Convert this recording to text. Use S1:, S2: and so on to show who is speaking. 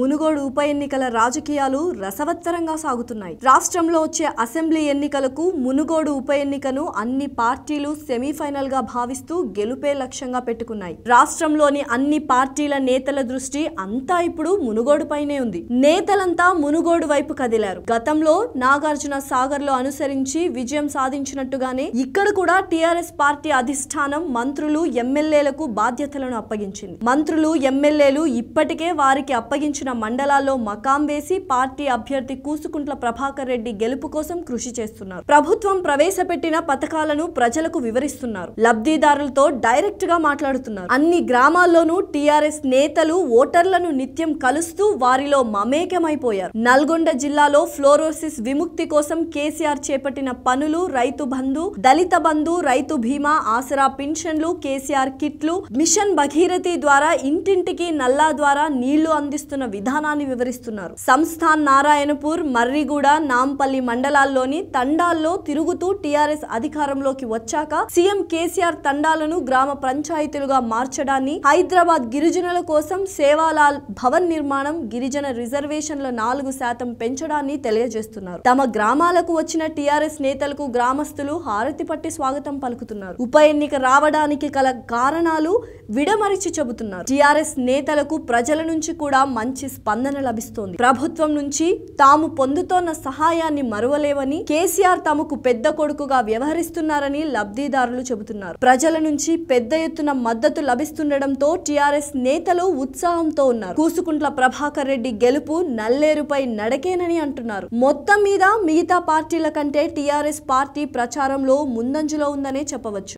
S1: మునుగోడు ఉప ఎన్నికల రాజకీయాలు రసవత్తరంగా సాగుతున్నాయి రాష్ట్రంలో వచ్చే అసెంబ్లీ ఎన్నికలకు మునుగోడు ఉప ఎన్నికను అన్ని పార్టీలు సెమీఫైనల్ గా భావిస్తూ గెలుపే లక్ష్యంగా పెట్టుకున్నాయి రాష్ట్రంలోని అన్ని పార్టీల నేతల దృష్టి అంతా ఇప్పుడు మునుగోడు పైనే ఉంది నేతలంతా మునుగోడు వైపు కదిలారు గతంలో నాగార్జున సాగర్ లో అనుసరించి విజయం సాధించినట్టుగానే ఇక్కడ కూడా టీఆర్ఎస్ పార్టీ అధిష్టానం మంత్రులు ఎమ్మెల్యేలకు బాధ్యతలను అప్పగించింది మంత్రులు ఎమ్మెల్యేలు ఇప్పటికే వారికి అప్పగించిన చెందిన మండలాల్లో మకాం వేసి పార్టీ అభ్యర్థి కూసుకుంట్ల ప్రభాకర్ రెడ్డి గెలుపు కోసం కృషి చేస్తున్నారు ప్రభుత్వం ప్రవేశపెట్టిన పథకాలను ప్రజలకు వివరిస్తున్నారు లబ్ధిదారులతో డైరెక్ట్ గా మాట్లాడుతున్నారు అన్ని గ్రామాల్లోనూ టీఆర్ఎస్ నేతలు ఓటర్లను నిత్యం కలుస్తూ వారిలో మమేకమైపోయారు నల్గొండ జిల్లాలో ఫ్లోరోసిస్ విముక్తి కోసం కేసీఆర్ చేపట్టిన పనులు రైతు బంధు దళిత బంధు రైతు బీమా ఆసరా పెన్షన్లు కేసీఆర్ కిట్లు మిషన్ భగీరథి ద్వారా ఇంటింటికి నల్లా ద్వారా నీళ్లు అందిస్తున్న విధానాన్ని వివరిస్తున్నారు సంస్థాన్ నారాయణపూర్ మర్రిగూడ నాంపల్లి మండలాల్లోని తండాల్లో తిరుగుతూ టీఆర్ఎస్ అధికారంలోకి వచ్చాక సీఎం కేసీఆర్ తండాలను గ్రామ పంచాయతీలుగా మార్చడాన్ని హైదరాబాద్ గిరిజనుల కోసం సేవాలాల్ భవన్ నిర్మాణం గిరిజన రిజర్వేషన్ల నాలుగు శాతం పెంచడాన్ని తెలియజేస్తున్నారు తమ గ్రామాలకు వచ్చిన టీఆర్ఎస్ నేతలకు గ్రామస్తులు హారతి పట్టి స్వాగతం పలుకుతున్నారు ఉప ఎన్నిక రావడానికి కల కారణాలు విడమరిచి చెబుతున్నారు టీఆర్ఎస్ నేతలకు ప్రజల నుంచి కూడా మంచి స్పందన లభిస్తోంది ప్రభుత్వం నుంచి తాము పొందుతోన్న సహాయాన్ని మరువలేవని కేసీఆర్ తమకు పెద్ద కొడుకుగా వ్యవహరిస్తున్నారని లబ్ధిదారులు చెబుతున్నారు ప్రజల నుంచి పెద్ద ఎత్తున మద్దతు లభిస్తుండటంతో టీఆర్ఎస్ నేతలు ఉత్సాహంతో ఉన్నారు కూసుకుంట్ల ప్రభాకర్ రెడ్డి గెలుపు నల్లేరుపై నడకేనని అంటున్నారు మొత్తం మీద మిగతా పార్టీల కంటే టీఆర్ఎస్ పార్టీ ప్రచారంలో ముందంజలో ఉందనే చెప్పవచ్చు